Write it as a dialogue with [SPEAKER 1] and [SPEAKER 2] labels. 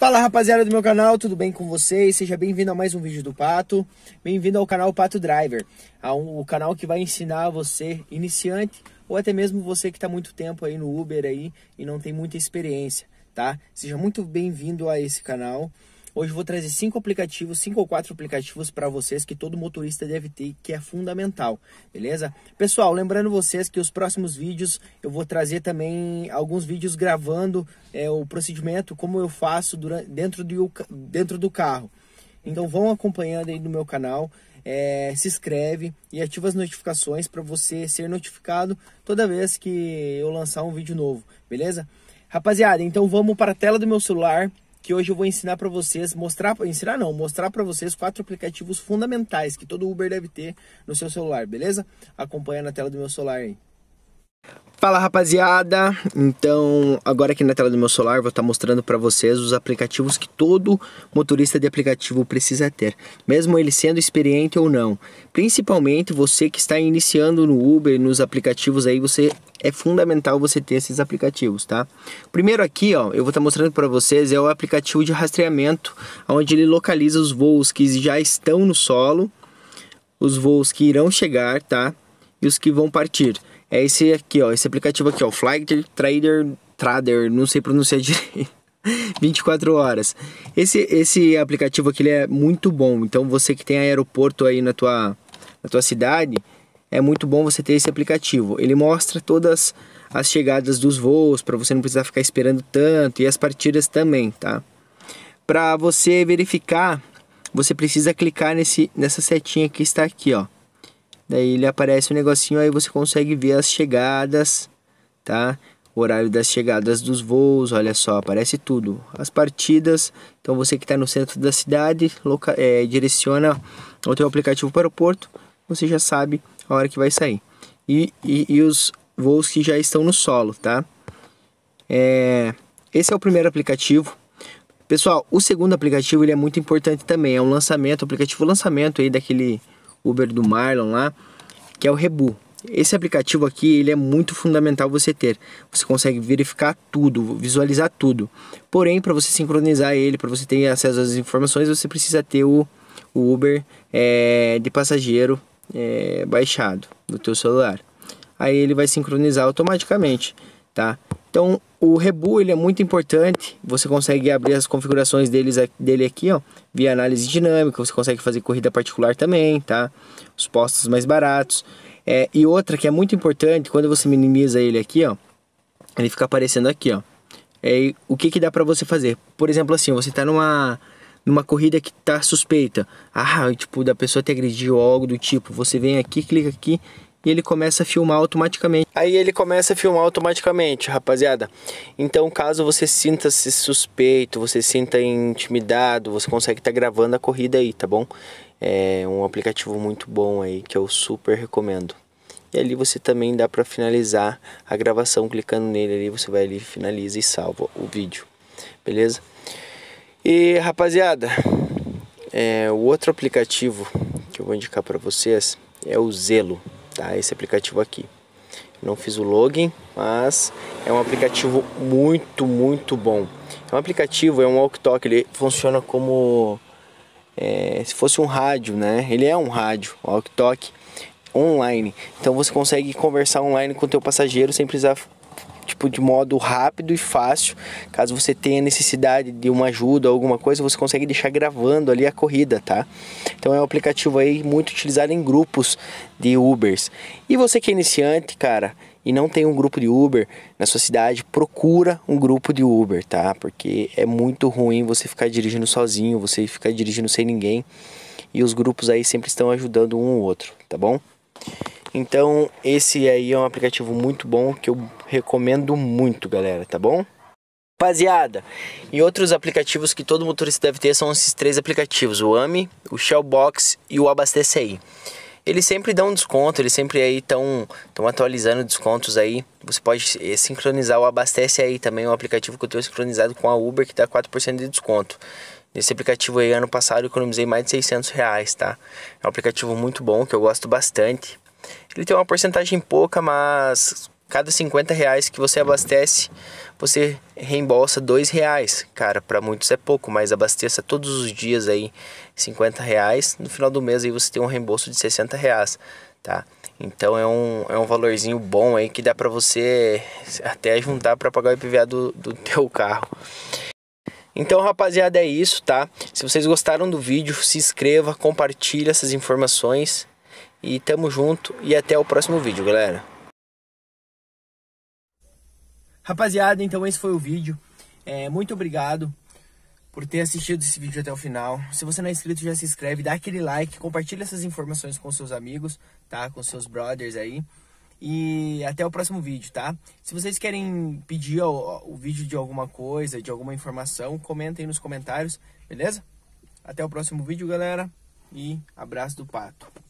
[SPEAKER 1] Fala rapaziada do meu canal, tudo bem com vocês? Seja bem-vindo a mais um vídeo do Pato. Bem-vindo ao canal Pato Driver, o canal que vai ensinar você, iniciante, ou até mesmo você que está muito tempo aí no Uber aí e não tem muita experiência, tá? Seja muito bem-vindo a esse canal. Hoje vou trazer cinco aplicativos, cinco ou quatro aplicativos para vocês que todo motorista deve ter, que é fundamental, beleza? Pessoal, lembrando vocês que os próximos vídeos eu vou trazer também alguns vídeos gravando é, o procedimento, como eu faço durante, dentro, do, dentro do carro. Então vão acompanhando aí no meu canal, é, se inscreve e ativa as notificações para você ser notificado toda vez que eu lançar um vídeo novo, beleza? Rapaziada, então vamos para a tela do meu celular que hoje eu vou ensinar para vocês, mostrar, ensinar não, mostrar para vocês quatro aplicativos fundamentais que todo Uber deve ter no seu celular, beleza? Acompanha na tela do meu celular aí. Fala rapaziada, então agora aqui na tela do meu celular vou estar tá mostrando para vocês os aplicativos que todo motorista de aplicativo precisa ter, mesmo ele sendo experiente ou não. Principalmente você que está iniciando no Uber, nos aplicativos aí, você é fundamental você ter esses aplicativos, tá? Primeiro aqui, ó, eu vou estar tá mostrando para vocês é o aplicativo de rastreamento, onde ele localiza os voos que já estão no solo, os voos que irão chegar, tá? E os que vão partir. É esse aqui, ó. Esse aplicativo aqui, ó. Flight Trader, Trader, não sei pronunciar direito. 24 horas. Esse, esse aplicativo aqui ele é muito bom. Então você que tem aeroporto aí na tua, na tua cidade, é muito bom você ter esse aplicativo. Ele mostra todas as chegadas dos voos para você não precisar ficar esperando tanto e as partidas também, tá? Para você verificar, você precisa clicar nesse nessa setinha que está aqui, ó. Daí ele aparece um negocinho, aí você consegue ver as chegadas, tá? O horário das chegadas dos voos, olha só, aparece tudo. As partidas, então você que está no centro da cidade, loca, é, direciona o teu aplicativo para o porto, você já sabe a hora que vai sair. E, e, e os voos que já estão no solo, tá? É, esse é o primeiro aplicativo. Pessoal, o segundo aplicativo ele é muito importante também, é um lançamento, aplicativo lançamento aí daquele Uber do Marlon lá, que é o Rebu. Esse aplicativo aqui, ele é muito fundamental você ter. Você consegue verificar tudo, visualizar tudo. Porém, para você sincronizar ele, para você ter acesso às informações, você precisa ter o, o Uber é, de passageiro é, baixado no teu celular. Aí ele vai sincronizar automaticamente tá? Então, o Rebu ele é muito importante. Você consegue abrir as configurações deles, dele aqui, ó, via análise dinâmica. Você consegue fazer corrida particular também, tá? Os postos mais baratos. É, e outra que é muito importante, quando você minimiza ele aqui, ó, ele fica aparecendo aqui, ó. É, o que que dá para você fazer? Por exemplo, assim, você tá numa numa corrida que tá suspeita. Ah, tipo, da pessoa te agrediu ou algo do tipo. Você vem aqui, clica aqui e ele começa a filmar automaticamente. Aí ele começa a filmar automaticamente, rapaziada. Então, caso você sinta-se suspeito, você sinta intimidado, você consegue estar tá gravando a corrida aí, tá bom? É um aplicativo muito bom aí que eu super recomendo. E ali você também dá para finalizar a gravação clicando nele ali, você vai ali, finaliza e salva o vídeo. Beleza? E, rapaziada, é, o outro aplicativo que eu vou indicar para vocês é o Zelo tá? Esse aplicativo aqui. Não fiz o login, mas é um aplicativo muito, muito bom. É um aplicativo, é um walk-talk, ele funciona como é, se fosse um rádio, né? Ele é um rádio, walk-talk online. Então você consegue conversar online com o teu passageiro sem precisar tipo de modo rápido e fácil. Caso você tenha necessidade de uma ajuda, alguma coisa, você consegue deixar gravando ali a corrida, tá? Então é um aplicativo aí muito utilizado em grupos de Ubers. E você que é iniciante, cara, e não tem um grupo de Uber na sua cidade, procura um grupo de Uber, tá? Porque é muito ruim você ficar dirigindo sozinho, você ficar dirigindo sem ninguém. E os grupos aí sempre estão ajudando um ou outro, tá bom? Então, esse aí é um aplicativo muito bom que eu recomendo muito, galera, tá bom? Rapaziada, e outros aplicativos que todo motorista deve ter são esses três aplicativos, o AMI, o Shellbox e o Abastece Aí. Eles sempre dão desconto, eles sempre aí estão atualizando descontos aí. Você pode eh, sincronizar o Abastece Aí também, um aplicativo que eu tenho sincronizado com a Uber que dá 4% de desconto. Nesse aplicativo aí, ano passado, eu economizei mais de 600 reais, tá? É um aplicativo muito bom, que eu gosto bastante. Ele tem uma porcentagem pouca, mas cada 50 reais que você abastece, você reembolsa 2 reais. Cara, para muitos é pouco, mas abasteça todos os dias aí 50 reais. No final do mês aí você tem um reembolso de 60 reais, tá? Então é um, é um valorzinho bom aí que dá para você até juntar para pagar o IPVA do, do teu carro. Então, rapaziada, é isso, tá? Se vocês gostaram do vídeo, se inscreva, compartilhe essas informações e tamo junto e até o próximo vídeo, galera. Rapaziada, então esse foi o vídeo. É, muito obrigado por ter assistido esse vídeo até o final. Se você não é inscrito, já se inscreve, dá aquele like, compartilha essas informações com seus amigos, tá? Com seus brothers aí. E até o próximo vídeo, tá? Se vocês querem pedir o, o vídeo de alguma coisa, de alguma informação, comentem nos comentários, beleza? Até o próximo vídeo, galera. E abraço do pato.